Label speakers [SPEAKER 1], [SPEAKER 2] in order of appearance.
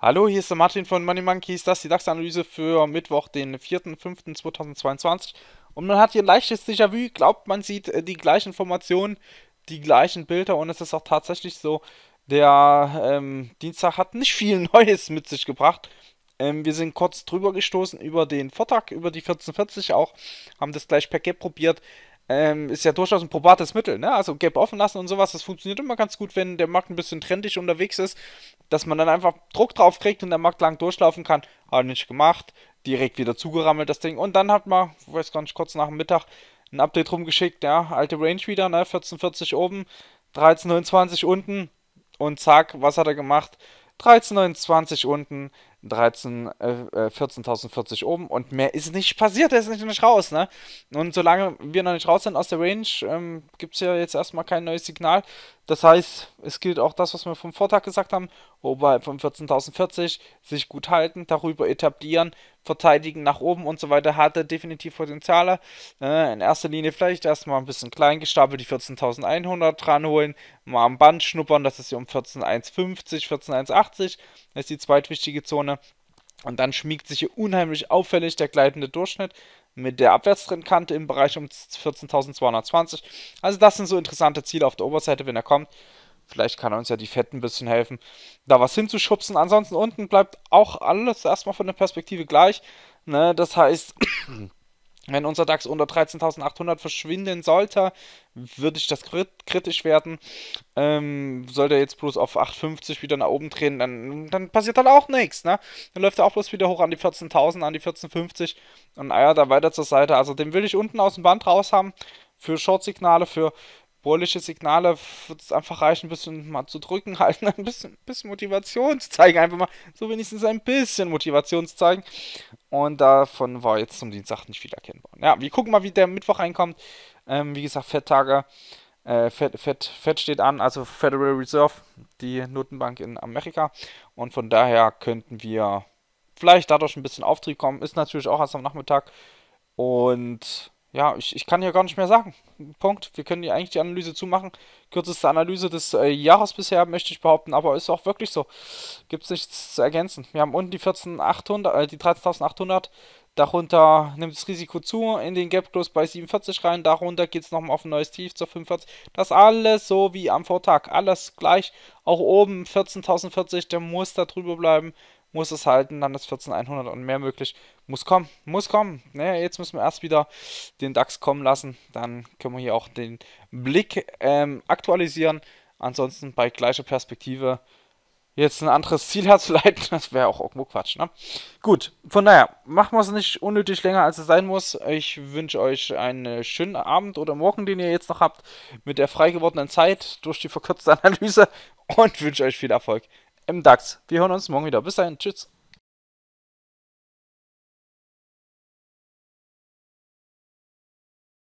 [SPEAKER 1] Hallo, hier ist der Martin von Money Monkeys. Das ist die DAX-Analyse für Mittwoch, den 4.5.2022. Und man hat hier ein leichtes Déjà-vu. Glaubt, man sieht äh, die gleichen Formationen, die gleichen Bilder. Und es ist auch tatsächlich so, der ähm, Dienstag hat nicht viel Neues mit sich gebracht. Ähm, wir sind kurz drüber gestoßen über den Vortag, über die 1440 auch, haben das gleich per Gap probiert ähm, ist ja durchaus ein probates Mittel. Ne? Also Gap offen lassen und sowas, das funktioniert immer ganz gut, wenn der Markt ein bisschen trendig unterwegs ist, dass man dann einfach Druck drauf kriegt und der Markt lang durchlaufen kann. Aber nicht gemacht, direkt wieder zugerammelt das Ding. Und dann hat man, ich weiß gar nicht, kurz nach dem Mittag ein Update rumgeschickt, ja, alte Range wieder, ne? 1440 oben, 1329 unten und zack, was hat er gemacht? 1329 unten, 13, äh, 14.040 äh, oben und mehr ist nicht passiert, er ist nicht, raus, ne? Und solange wir noch nicht raus sind aus der Range, ähm, gibt es ja jetzt erstmal kein neues Signal. Das heißt, es gilt auch das, was wir vom Vortag gesagt haben, oberhalb von 14.040 sich gut halten, darüber etablieren, verteidigen nach oben und so weiter, hatte definitiv Potenziale. Äh, in erster Linie vielleicht erstmal ein bisschen klein gestapelt, die 14.100 dranholen, mal am Band schnuppern, das ist hier um 14.150, 14.180, das ist die zweitwichtige Zone. Und dann schmiegt sich hier unheimlich auffällig der gleitende Durchschnitt mit der Abwärtstrendkante im Bereich um 14.220. Also das sind so interessante Ziele auf der Oberseite, wenn er kommt. Vielleicht kann uns ja die Fett ein bisschen helfen, da was hinzuschubsen. Ansonsten unten bleibt auch alles erstmal von der Perspektive gleich. Ne? Das heißt, wenn unser DAX unter 13.800 verschwinden sollte, würde ich das kritisch werden. Ähm, sollte er jetzt bloß auf 8,50 wieder nach oben drehen, dann, dann passiert halt auch nichts. Ne? Dann läuft er auch bloß wieder hoch an die 14.000, an die 14,50 und eiert da weiter zur Seite. Also den will ich unten aus dem Band raus haben für Short-Signale, für sportliche Signale wird es einfach reichen, ein bisschen mal zu drücken, halt ein bisschen, bisschen Motivation zu zeigen, einfach mal so wenigstens ein bisschen Motivation zu zeigen. Und davon war jetzt zum Dienstag nicht viel erkennbar. Ja, wir gucken mal, wie der Mittwoch reinkommt. Ähm, wie gesagt, Fetttage, äh, Fett, Fett, Fett steht an, also Federal Reserve, die Notenbank in Amerika. Und von daher könnten wir vielleicht dadurch ein bisschen Auftrieb kommen. Ist natürlich auch erst am Nachmittag. Und ja, ich, ich kann hier gar nicht mehr sagen. Punkt. Wir können ja eigentlich die Analyse zumachen. Kürzeste Analyse des äh, Jahres bisher, möchte ich behaupten, aber ist auch wirklich so. Gibt es nichts zu ergänzen. Wir haben unten die 14.800, äh, die 13.800. Darunter nimmt das Risiko zu in den Gap Close bei 47 rein. Darunter geht es nochmal auf ein neues Tief zur 45. Das alles so wie am Vortag. Alles gleich. Auch oben 14.040, der muss da drüber bleiben muss es halten, dann ist 14.100 und mehr möglich. Muss kommen, muss kommen. Naja, ne, jetzt müssen wir erst wieder den DAX kommen lassen, dann können wir hier auch den Blick ähm, aktualisieren. Ansonsten bei gleicher Perspektive jetzt ein anderes Ziel herzuleiten, das wäre auch irgendwo Quatsch, ne? Gut, von daher, machen wir es nicht unnötig länger, als es sein muss. Ich wünsche euch einen schönen Abend oder Morgen, den ihr jetzt noch habt, mit der frei gewordenen Zeit durch die verkürzte Analyse und wünsche euch viel Erfolg im DAX. Wir hören uns morgen wieder. Bis dahin. Tschüss.